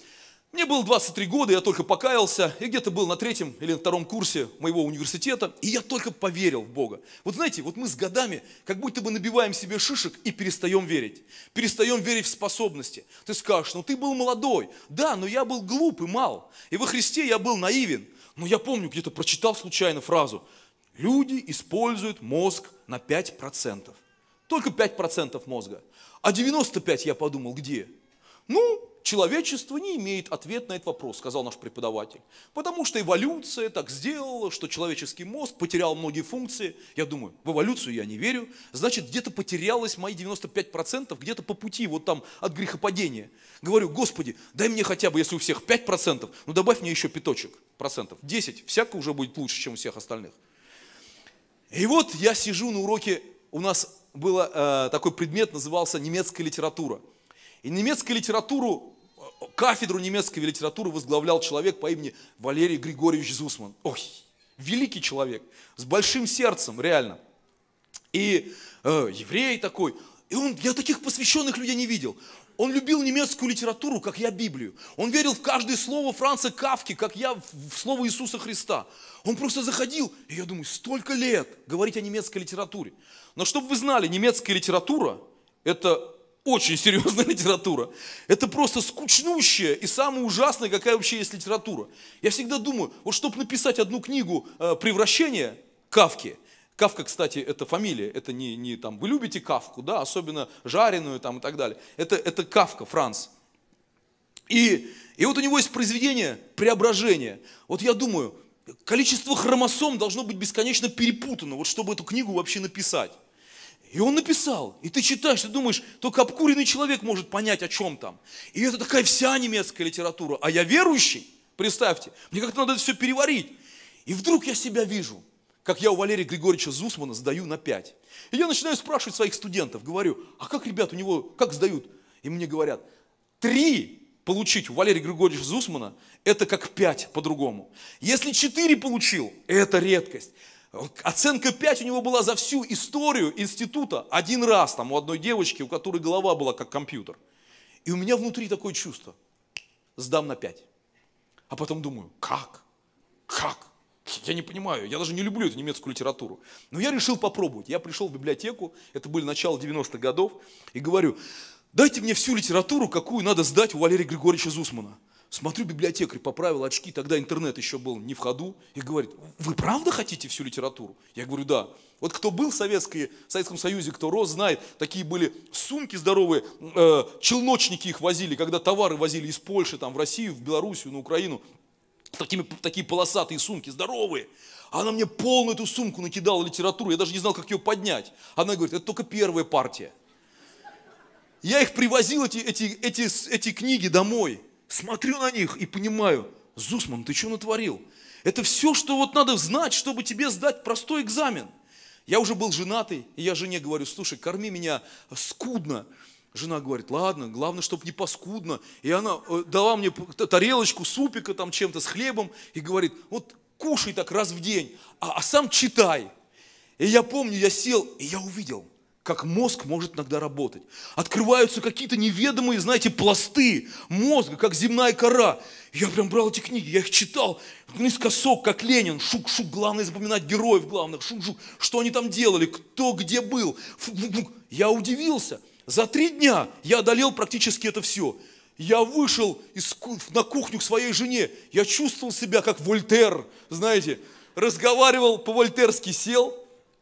Мне было 23 года, я только покаялся, я где-то был на третьем или на втором курсе моего университета, и я только поверил в Бога. Вот знаете, вот мы с годами как будто бы набиваем себе шишек и перестаем верить. Перестаем верить в способности. Ты скажешь, ну ты был молодой. Да, но я был глуп и мал. И во Христе я был наивен. Но я помню, где-то прочитал случайно фразу. Люди используют мозг на 5%. Только 5% мозга. А 95% я подумал, где? Ну, человечество не имеет ответ на этот вопрос, сказал наш преподаватель. Потому что эволюция так сделала, что человеческий мозг потерял многие функции. Я думаю, в эволюцию я не верю. Значит, где-то потерялось мои 95%, где-то по пути, вот там, от грехопадения. Говорю, Господи, дай мне хотя бы, если у всех 5%, ну добавь мне еще пяточек процентов. 10, всяко уже будет лучше, чем у всех остальных. И вот я сижу на уроке, у нас был э, такой предмет, назывался немецкая литература. И немецкую литературу, э, кафедру немецкой литературы возглавлял человек по имени Валерий Григорьевич Зусман. Ой, великий человек, с большим сердцем, реально. И э, еврей такой. И он, я таких посвященных людей не видел. Он любил немецкую литературу, как я Библию. Он верил в каждое слово Франца Кавки, как я в слово Иисуса Христа. Он просто заходил, и я думаю, столько лет говорить о немецкой литературе. Но чтобы вы знали, немецкая литература – это очень серьезная литература. Это просто скучнущая и самая ужасная, какая вообще есть литература. Я всегда думаю, вот чтобы написать одну книгу э, «Превращение» Кавки, Кавка, кстати, это фамилия, это не, не там, вы любите Кавку, да, особенно жареную там и так далее. Это, это Кавка, Франц. И, и вот у него есть произведение «Преображение». Вот я думаю, количество хромосом должно быть бесконечно перепутано, вот чтобы эту книгу вообще написать. И он написал. И ты читаешь, ты думаешь, только обкуренный человек может понять, о чем там. И это такая вся немецкая литература. А я верующий, представьте. Мне как-то надо это все переварить. И вдруг я себя вижу, как я у Валерия Григорьевича Зусмана сдаю на 5. И я начинаю спрашивать своих студентов, говорю, а как, ребят, у него, как сдают? И мне говорят, три получить у Валерия Григорьевича Зусмана, это как пять по-другому. Если четыре получил, это редкость. Оценка 5 у него была за всю историю института. Один раз там у одной девочки, у которой голова была как компьютер. И у меня внутри такое чувство. Сдам на 5. А потом думаю, как? Как? Я не понимаю, я даже не люблю эту немецкую литературу. Но я решил попробовать. Я пришел в библиотеку, это были начало 90-х годов, и говорю, дайте мне всю литературу, какую надо сдать у Валерия Григорьевича Зусмана. Смотрю, библиотекарь поправил очки, тогда интернет еще был не в ходу, и говорит, вы правда хотите всю литературу? Я говорю, да. Вот кто был в, Советской, в Советском Союзе, кто рос, знает, такие были сумки здоровые, э, челночники их возили, когда товары возили из Польши, там, в Россию, в Белоруссию, на Украину. Такими, такие полосатые сумки, здоровые. Она мне полную эту сумку накидала литературу, я даже не знал, как ее поднять. Она говорит, это только первая партия. Я их привозил, эти, эти, эти, эти книги, домой смотрю на них и понимаю, Зусман, ты что натворил? Это все, что вот надо знать, чтобы тебе сдать простой экзамен. Я уже был женатый, и я жене говорю, слушай, корми меня скудно. Жена говорит, ладно, главное, чтобы не поскудно. И она э, дала мне тарелочку супика там чем-то с хлебом и говорит, вот кушай так раз в день, а, а сам читай. И я помню, я сел, и я увидел – как мозг может иногда работать. Открываются какие-то неведомые, знаете, пласты мозга, как земная кора. Я прям брал эти книги, я их читал наискосок, как Ленин. Шук-шук, главное запоминать героев главных. Шук-шук, что они там делали, кто где был. Фу-фу-фу. Я удивился. За три дня я одолел практически это все. Я вышел из, на кухню к своей жене. Я чувствовал себя как Вольтер, знаете. Разговаривал по-вольтерски, сел,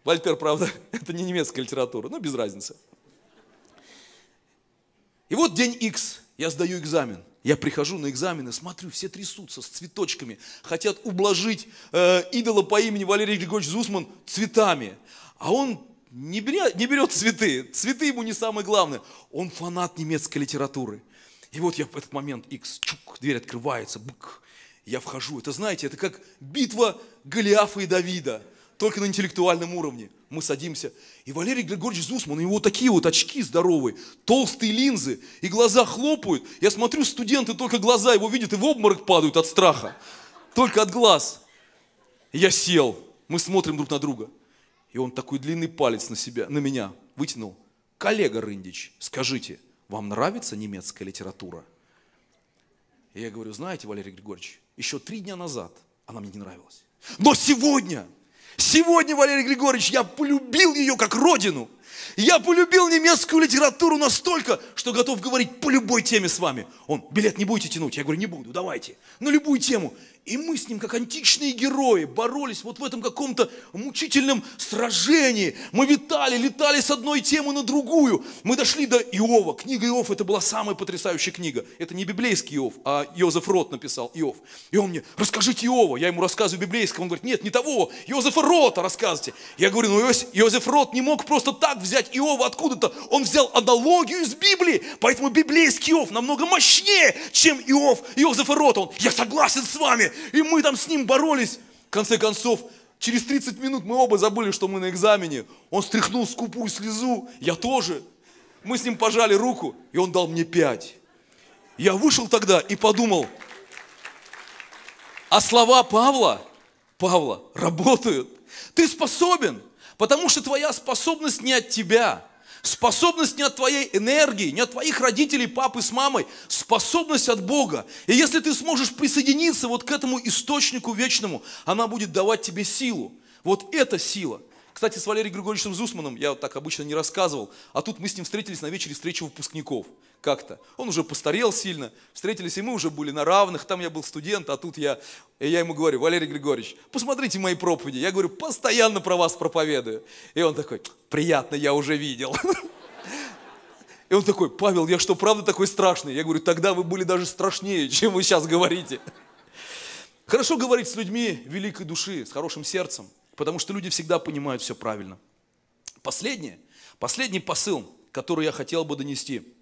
Вольтер, правда, это не немецкая литература, но без разницы. И вот день X, я сдаю экзамен. Я прихожу на экзамены, смотрю, все трясутся с цветочками, хотят ублажить э, идола по имени Валерий Григорьевич Зусман цветами. А он не берет, не берет цветы, цветы ему не самое главное. Он фанат немецкой литературы. И вот я в этот момент, X, чук, дверь открывается, бык, я вхожу. Это, знаете, это как битва Голиафа и Давида только на интеллектуальном уровне. Мы садимся. И Валерий Григорьевич Зусман, у него такие вот очки здоровые, толстые линзы, и глаза хлопают. Я смотрю, студенты только глаза его видят и в обморок падают от страха. Только от глаз. Я сел. Мы смотрим друг на друга. И он такой длинный палец на себя, на меня вытянул. Коллега Рындич, скажите, вам нравится немецкая литература? И я говорю, знаете, Валерий Григорьевич, еще три дня назад она мне не нравилась. Но сегодня Сегодня, Валерий Григорьевич, я полюбил ее как родину. Я полюбил немецкую литературу настолько, что готов говорить по любой теме с вами. Он, билет не будете тянуть? Я говорю, не буду, давайте. На любую тему. И мы с ним, как античные герои, боролись вот в этом каком-то мучительном сражении. Мы витали, летали с одной темы на другую. Мы дошли до Иова. Книга Иов – это была самая потрясающая книга. Это не библейский Иов, а Йозеф Рот написал Иов. И он мне, расскажите Иова. Я ему рассказываю библейского. Он говорит, нет, не того, Йозефа Рота рассказывайте. Я говорю, ну Йозеф, Йозеф Рот не мог просто так взять Иова откуда-то. Он взял аналогию из Библии. Поэтому библейский Иов намного мощнее, чем Иов Йозефа Рота. Он, я согласен с вами, и мы там с ним боролись. В конце концов, через 30 минут мы оба забыли, что мы на экзамене. Он стряхнул скупую слезу, я тоже. Мы с ним пожали руку, и он дал мне пять. Я вышел тогда и подумал, а слова Павла, Павла, работают. Ты способен, потому что твоя способность не от тебя – Способность не от твоей энергии, не от твоих родителей, папы с мамой. Способность от Бога. И если ты сможешь присоединиться вот к этому источнику вечному, она будет давать тебе силу. Вот эта сила. Кстати, с Валерием Григорьевичем Зусманом я вот так обычно не рассказывал, а тут мы с ним встретились на вечере встречи выпускников как-то. Он уже постарел сильно, встретились и мы уже были на равных, там я был студент, а тут я, и я ему говорю, Валерий Григорьевич, посмотрите мои проповеди, я говорю, постоянно про вас проповедую. И он такой, приятно, я уже видел. И он такой, Павел, я что, правда такой страшный? Я говорю, тогда вы были даже страшнее, чем вы сейчас говорите. Хорошо говорить с людьми великой души, с хорошим сердцем потому что люди всегда понимают все правильно. Последнее, последний посыл, который я хотел бы донести,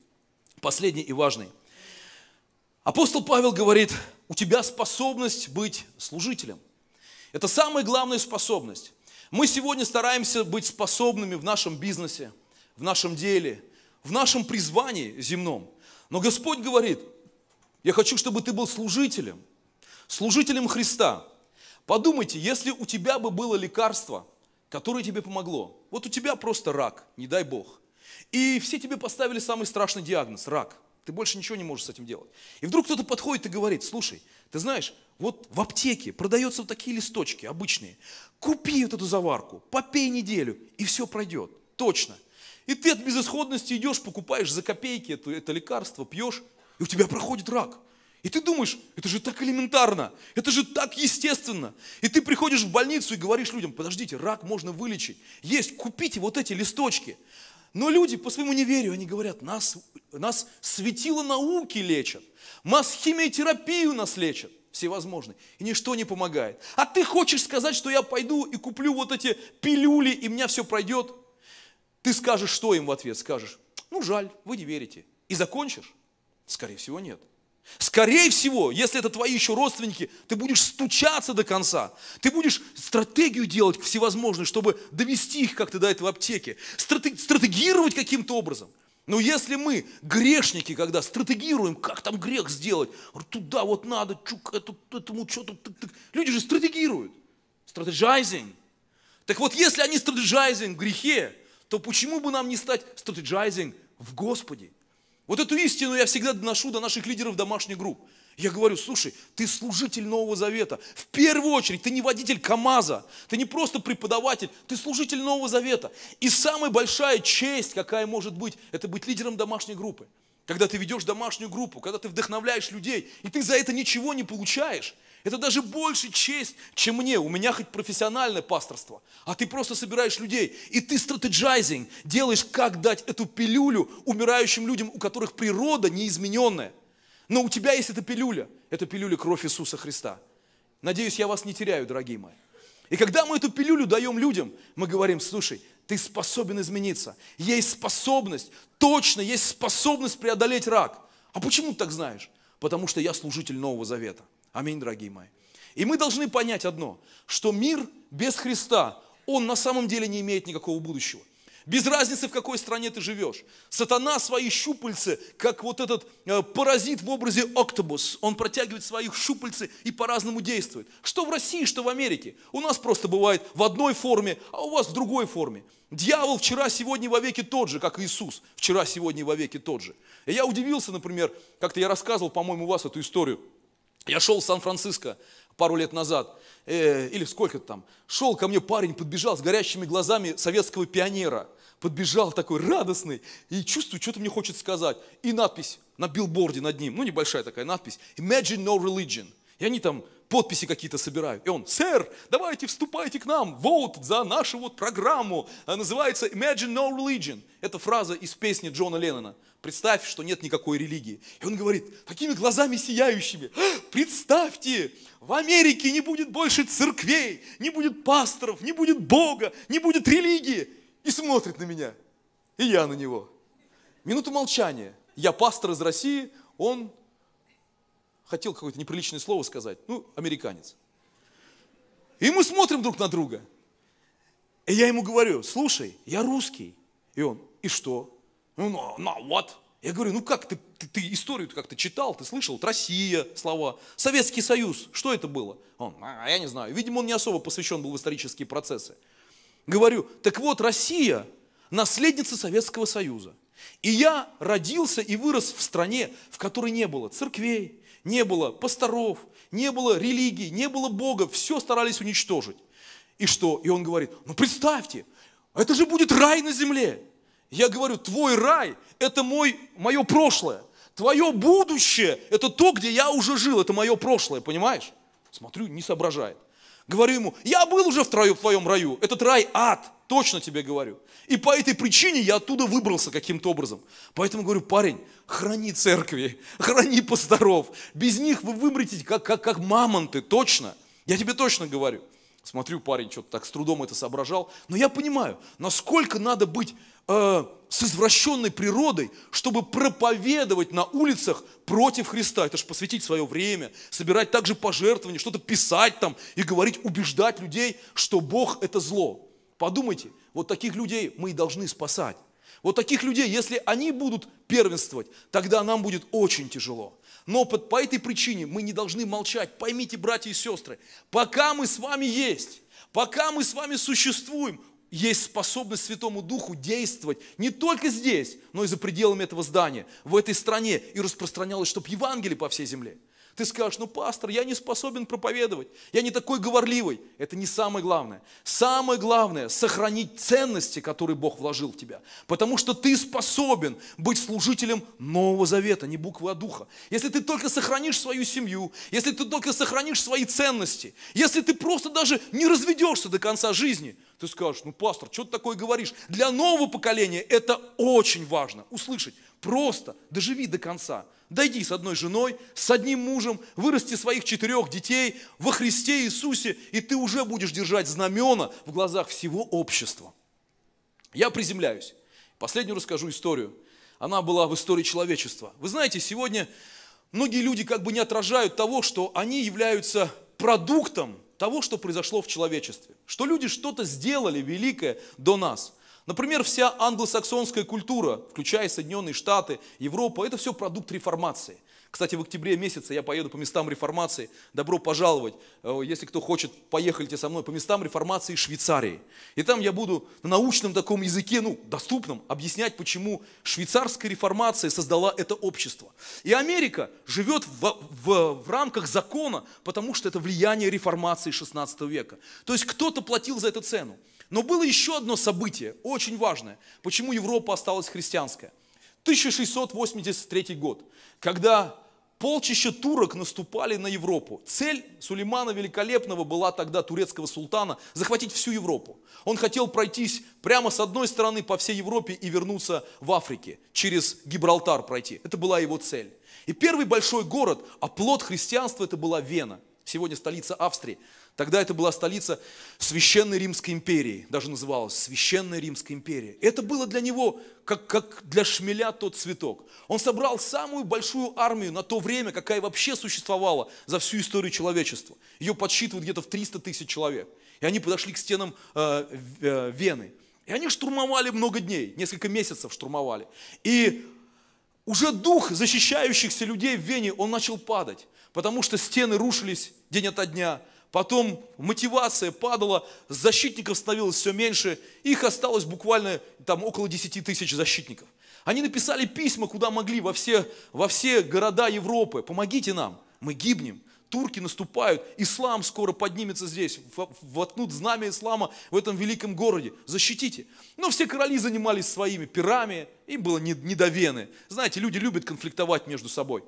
последний и важный. Апостол Павел говорит, у тебя способность быть служителем. Это самая главная способность. Мы сегодня стараемся быть способными в нашем бизнесе, в нашем деле, в нашем призвании земном. Но Господь говорит, я хочу, чтобы ты был служителем, служителем Христа. Подумайте, если у тебя бы было лекарство, которое тебе помогло, вот у тебя просто рак, не дай бог, и все тебе поставили самый страшный диагноз – рак. Ты больше ничего не можешь с этим делать. И вдруг кто-то подходит и говорит, слушай, ты знаешь, вот в аптеке продаются вот такие листочки обычные. Купи вот эту заварку, попей неделю, и все пройдет. Точно. И ты от безысходности идешь, покупаешь за копейки это, это лекарство, пьешь, и у тебя проходит рак. И ты думаешь, это же так элементарно, это же так естественно. И ты приходишь в больницу и говоришь людям, подождите, рак можно вылечить. Есть, купите вот эти листочки. Но люди по своему неверию, они говорят, нас, нас светило науки лечат, нас химиотерапию нас лечат всевозможные, и ничто не помогает. А ты хочешь сказать, что я пойду и куплю вот эти пилюли, и меня все пройдет? Ты скажешь, что им в ответ? Скажешь, ну жаль, вы не верите. И закончишь? Скорее всего, нет. Скорее всего, если это твои еще родственники, ты будешь стучаться до конца. Ты будешь стратегию делать всевозможную, чтобы довести их как-то до этого аптеки. Стратегировать каким-то образом. Но если мы, грешники, когда стратегируем, как там грех сделать, туда вот надо, чук, эту, этому что-то. Люди же стратегируют. Стратегайзинг. Так вот, если они стратегайзинг в грехе, то почему бы нам не стать стратегайзинг в Господе? Вот эту истину я всегда доношу до наших лидеров домашних групп. Я говорю, слушай, ты служитель Нового Завета. В первую очередь, ты не водитель КАМАЗа, ты не просто преподаватель, ты служитель Нового Завета. И самая большая честь, какая может быть, это быть лидером домашней группы. Когда ты ведешь домашнюю группу, когда ты вдохновляешь людей, и ты за это ничего не получаешь, это даже больше честь, чем мне. У меня хоть профессиональное пасторство. А ты просто собираешь людей. И ты стратегизинг делаешь, как дать эту пилюлю умирающим людям, у которых природа неизмененная. Но у тебя есть эта пилюля. Это пилюля кровь Иисуса Христа. Надеюсь, я вас не теряю, дорогие мои. И когда мы эту пилюлю даем людям, мы говорим, слушай, ты способен измениться. Есть способность, точно есть способность преодолеть рак. А почему ты так знаешь? Потому что я служитель Нового Завета. Аминь, дорогие мои. И мы должны понять одно, что мир без Христа, он на самом деле не имеет никакого будущего. Без разницы, в какой стране ты живешь. Сатана свои щупальцы, как вот этот э, паразит в образе октобус, он протягивает свои щупальцы и по-разному действует. Что в России, что в Америке. У нас просто бывает в одной форме, а у вас в другой форме. Дьявол вчера, сегодня, вовеки тот же, как Иисус. Вчера, сегодня и вовеки тот же. И я удивился, например, как-то я рассказывал, по-моему, у вас эту историю – я шел в Сан-Франциско пару лет назад, э, или сколько там, шел ко мне парень, подбежал с горящими глазами советского пионера, подбежал такой радостный, и чувствую, что-то мне хочет сказать. И надпись на билборде над ним, ну небольшая такая надпись, «Imagine no religion». И они там подписи какие-то собирают. И он, сэр, давайте вступайте к нам, vote за нашу вот программу. Она называется Imagine No Religion. Это фраза из песни Джона Леннона. Представь, что нет никакой религии. И он говорит, такими глазами сияющими, «А, представьте, в Америке не будет больше церквей, не будет пасторов, не будет Бога, не будет религии. И смотрит на меня. И я на него. Минута молчания. Я пастор из России, он хотел какое-то неприличное слово сказать. Ну, американец. И мы смотрим друг на друга. И я ему говорю, слушай, я русский. И он, и что? Ну, на, ну, на вот. Я говорю, ну как, ты, ты, ты историю как-то читал, ты слышал, вот Россия, слова. Советский Союз, что это было? Он, «А, а, я не знаю, видимо, он не особо посвящен был в исторические процессы. Говорю, так вот, Россия наследница Советского Союза. И я родился и вырос в стране, в которой не было церквей, не было пасторов, не было религии, не было Бога, все старались уничтожить. И что? И он говорит, ну представьте, это же будет рай на земле. Я говорю, твой рай – это мой, мое прошлое. Твое будущее – это то, где я уже жил, это мое прошлое, понимаешь? Смотрю, не соображает. Говорю ему, я был уже в твоем раю, этот рай – ад, точно тебе говорю. И по этой причине я оттуда выбрался каким-то образом. Поэтому говорю, парень, храни церкви, храни пасторов. Без них вы выбритесь, как, как, как мамонты, точно. Я тебе точно говорю. Смотрю, парень что-то так с трудом это соображал. Но я понимаю, насколько надо быть э, с извращенной природой, чтобы проповедовать на улицах против Христа. Это же посвятить свое время, собирать также пожертвования, что-то писать там и говорить, убеждать людей, что Бог это зло. Подумайте, вот таких людей мы и должны спасать. Вот таких людей, если они будут первенствовать, тогда нам будет очень тяжело. Но под, по этой причине мы не должны молчать. Поймите, братья и сестры, пока мы с вами есть, пока мы с вами существуем, есть способность Святому Духу действовать не только здесь, но и за пределами этого здания, в этой стране, и распространялось, чтобы Евангелие по всей земле. Ты скажешь, ну пастор, я не способен проповедовать, я не такой говорливый. Это не самое главное. Самое главное – сохранить ценности, которые Бог вложил в тебя. Потому что ты способен быть служителем Нового Завета, не буквы, а Духа. Если ты только сохранишь свою семью, если ты только сохранишь свои ценности, если ты просто даже не разведешься до конца жизни, ты скажешь, ну пастор, что ты такое говоришь? Для нового поколения это очень важно услышать. Просто доживи до конца. Дойди с одной женой, с одним мужем, вырасти своих четырех детей во Христе Иисусе, и ты уже будешь держать знамена в глазах всего общества. Я приземляюсь. Последнюю расскажу историю. Она была в истории человечества. Вы знаете, сегодня многие люди как бы не отражают того, что они являются продуктом того, что произошло в человечестве. Что люди что-то сделали великое до нас. Например, вся англосаксонская культура, включая Соединенные Штаты, Европа, это все продукт реформации. Кстати, в октябре месяце я поеду по местам реформации. Добро пожаловать. Э, если кто хочет, поехайте со мной по местам реформации Швейцарии. И там я буду на научном таком языке, ну, доступном, объяснять, почему швейцарская реформация создала это общество. И Америка живет в, в, в рамках закона, потому что это влияние реформации 16 века. То есть кто-то платил за эту цену. Но было еще одно событие, очень важное, почему Европа осталась христианская. 1683 год, когда полчища турок наступали на Европу. Цель Сулеймана Великолепного была тогда турецкого султана захватить всю Европу. Он хотел пройтись прямо с одной стороны по всей Европе и вернуться в Африке, через Гибралтар пройти. Это была его цель. И первый большой город, оплот а христианства, это была Вена, сегодня столица Австрии. Тогда это была столица Священной Римской империи, даже называлась Священная Римская империя. Это было для него, как, как для шмеля тот цветок. Он собрал самую большую армию на то время, какая вообще существовала за всю историю человечества. Ее подсчитывают где-то в 300 тысяч человек. И они подошли к стенам э, э, Вены. И они штурмовали много дней, несколько месяцев штурмовали. И уже дух защищающихся людей в Вене, он начал падать, потому что стены рушились день ото дня – Потом мотивация падала, защитников становилось все меньше. Их осталось буквально там около 10 тысяч защитников. Они написали письма, куда могли, во все, во все города Европы. Помогите нам, мы гибнем. Турки наступают, ислам скоро поднимется здесь, воткнут знамя ислама в этом великом городе, защитите. Но все короли занимались своими пирами, им было не, Знаете, люди любят конфликтовать между собой.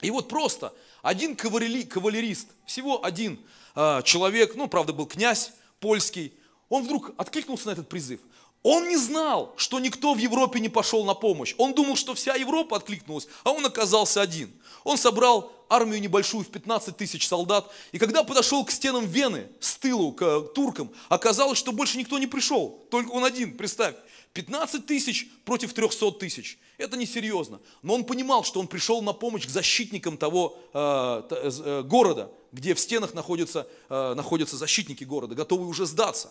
И вот просто один кавалерист, всего один, а, человек, ну, правда, был князь польский, он вдруг откликнулся на этот призыв. Он не знал, что никто в Европе не пошел на помощь. Он думал, что вся Европа откликнулась, а он оказался один. Он собрал армию небольшую в 15 тысяч солдат. И когда подошел к стенам Вены, с тылу, к э, туркам, оказалось, что больше никто не пришел. Только он один, представь. 15 тысяч против 300 тысяч. Это несерьезно. Но он понимал, что он пришел на помощь к защитникам того э, э, э, города, где в стенах находятся, э, находятся защитники города, готовые уже сдаться.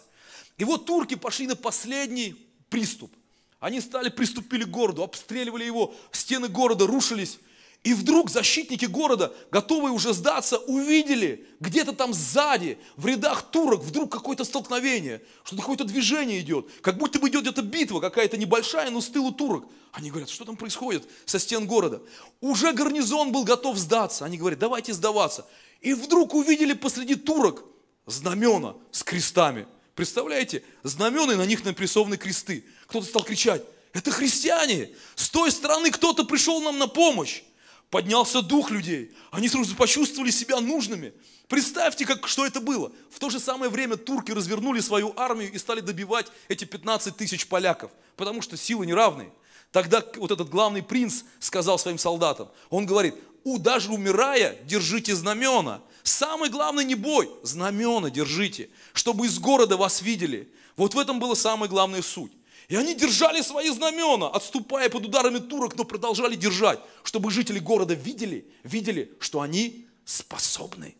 И вот турки пошли на последний приступ. Они стали, приступили к городу, обстреливали его, стены города рушились, и вдруг защитники города, готовые уже сдаться, увидели где-то там сзади, в рядах турок, вдруг какое-то столкновение, что-то какое-то движение идет, как будто бы идет где-то битва какая-то небольшая, но с тылу турок. Они говорят, что там происходит со стен города? Уже гарнизон был готов сдаться. Они говорят, давайте сдаваться. И вдруг увидели посреди турок знамена с крестами. Представляете, знамена на них напрессованы кресты. Кто-то стал кричать, это христиане, с той стороны кто-то пришел нам на помощь поднялся дух людей. Они сразу почувствовали себя нужными. Представьте, как, что это было. В то же самое время турки развернули свою армию и стали добивать эти 15 тысяч поляков, потому что силы неравные. Тогда вот этот главный принц сказал своим солдатам, он говорит, У, даже умирая, держите знамена. Самый главный не бой, знамена держите, чтобы из города вас видели. Вот в этом была самая главная суть. И они держали свои знамена, отступая под ударами турок, но продолжали держать, чтобы жители города видели, видели, что они способны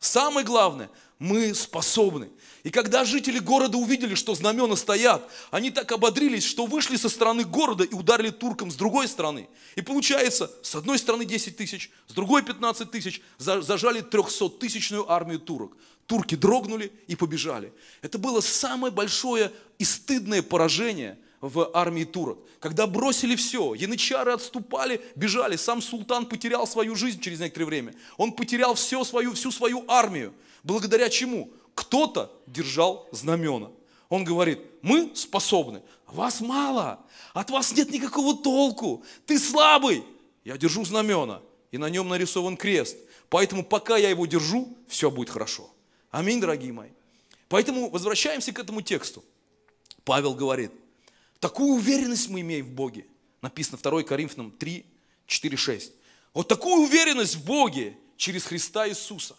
Самое главное, мы способны. И когда жители города увидели, что знамена стоят, они так ободрились, что вышли со стороны города и ударили туркам с другой стороны. И получается, с одной стороны 10 тысяч, с другой 15 тысяч, зажали 300-тысячную армию турок. Турки дрогнули и побежали. Это было самое большое и стыдное поражение – в армии турок, когда бросили все, янычары отступали, бежали, сам султан потерял свою жизнь через некоторое время, он потерял все свою, всю свою армию, благодаря чему? Кто-то держал знамена. Он говорит, мы способны, вас мало, от вас нет никакого толку, ты слабый, я держу знамена, и на нем нарисован крест, поэтому пока я его держу, все будет хорошо. Аминь, дорогие мои. Поэтому возвращаемся к этому тексту. Павел говорит – Такую уверенность мы имеем в Боге. Написано 2 Коринфянам 3, 4, 6. Вот такую уверенность в Боге через Христа Иисуса.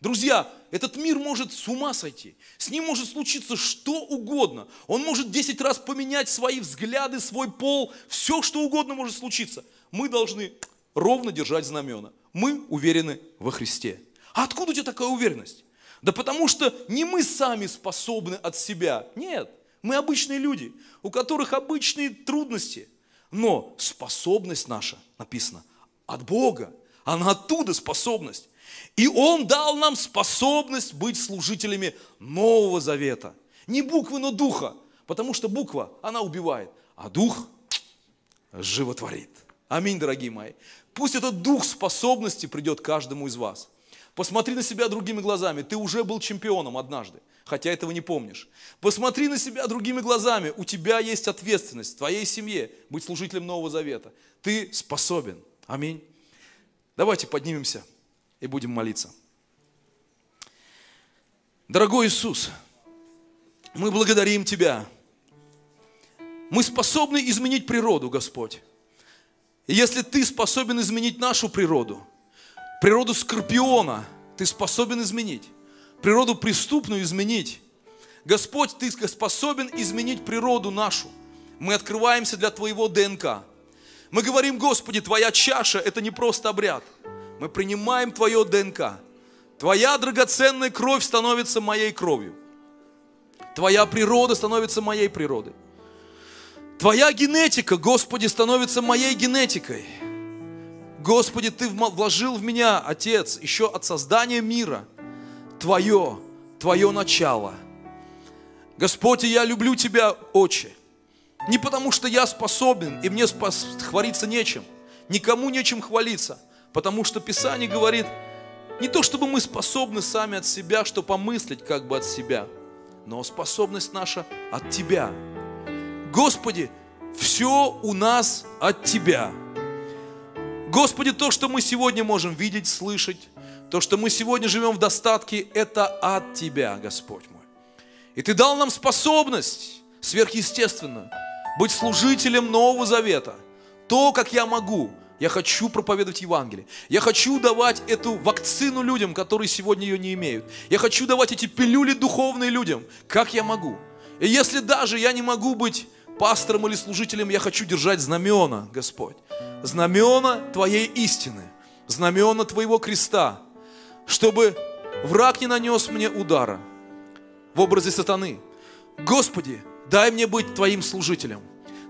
Друзья, этот мир может с ума сойти. С ним может случиться что угодно. Он может 10 раз поменять свои взгляды, свой пол. Все, что угодно может случиться. Мы должны ровно держать знамена. Мы уверены во Христе. А откуда у тебя такая уверенность? Да потому что не мы сами способны от себя. Нет, мы обычные люди, у которых обычные трудности. Но способность наша, написано, от Бога. Она оттуда способность. И Он дал нам способность быть служителями Нового Завета. Не буквы, но духа. Потому что буква, она убивает, а дух животворит. Аминь, дорогие мои. Пусть этот дух способности придет каждому из вас. Посмотри на себя другими глазами. Ты уже был чемпионом однажды, хотя этого не помнишь. Посмотри на себя другими глазами. У тебя есть ответственность в твоей семье быть служителем Нового Завета. Ты способен. Аминь. Давайте поднимемся и будем молиться. Дорогой Иисус, мы благодарим Тебя. Мы способны изменить природу, Господь. И если Ты способен изменить нашу природу – Природу скорпиона ты способен изменить. Природу преступную изменить. Господь, ты способен изменить природу нашу. Мы открываемся для твоего ДНК. Мы говорим, Господи, твоя чаша – это не просто обряд. Мы принимаем твое ДНК. Твоя драгоценная кровь становится моей кровью. Твоя природа становится моей природой. Твоя генетика, Господи, становится моей генетикой. Господи, Ты вложил в меня, Отец, еще от создания мира, Твое, Твое начало. Господи, я люблю Тебя, Отче, не потому что я способен, и мне спас, хвалиться нечем, никому нечем хвалиться, потому что Писание говорит, не то чтобы мы способны сами от себя, что помыслить как бы от себя, но способность наша от Тебя. Господи, все у нас от Тебя. Господи, то, что мы сегодня можем видеть, слышать, то, что мы сегодня живем в достатке, это от Тебя, Господь мой. И Ты дал нам способность сверхъестественную быть служителем Нового Завета. То, как я могу, я хочу проповедовать Евангелие. Я хочу давать эту вакцину людям, которые сегодня ее не имеют. Я хочу давать эти пилюли духовные людям, как я могу. И если даже я не могу быть пастором или служителем, я хочу держать знамена, Господь. Знамена Твоей истины, знамена Твоего креста, чтобы враг не нанес мне удара в образе сатаны. Господи, дай мне быть Твоим служителем.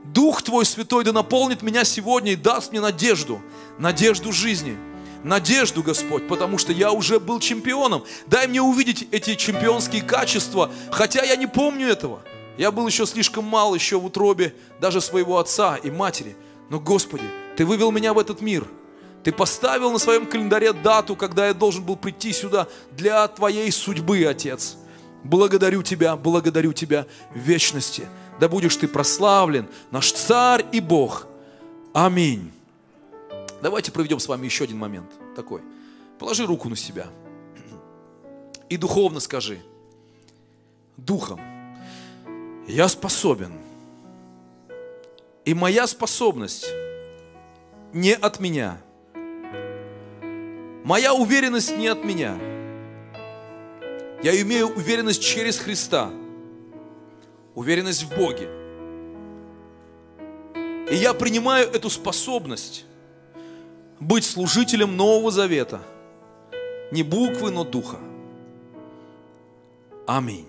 Дух Твой Святой да наполнит меня сегодня и даст мне надежду, надежду жизни, надежду, Господь, потому что я уже был чемпионом. Дай мне увидеть эти чемпионские качества, хотя я не помню этого – я был еще слишком мал, еще в утробе даже своего отца и матери. Но, Господи, Ты вывел меня в этот мир. Ты поставил на своем календаре дату, когда я должен был прийти сюда для Твоей судьбы, Отец. Благодарю Тебя, благодарю Тебя в вечности. Да будешь Ты прославлен, наш Царь и Бог. Аминь. Давайте проведем с вами еще один момент такой. Положи руку на себя и духовно скажи, духом, я способен. И моя способность не от меня. Моя уверенность не от меня. Я имею уверенность через Христа. Уверенность в Боге. И я принимаю эту способность быть служителем Нового Завета. Не буквы, но Духа. Аминь.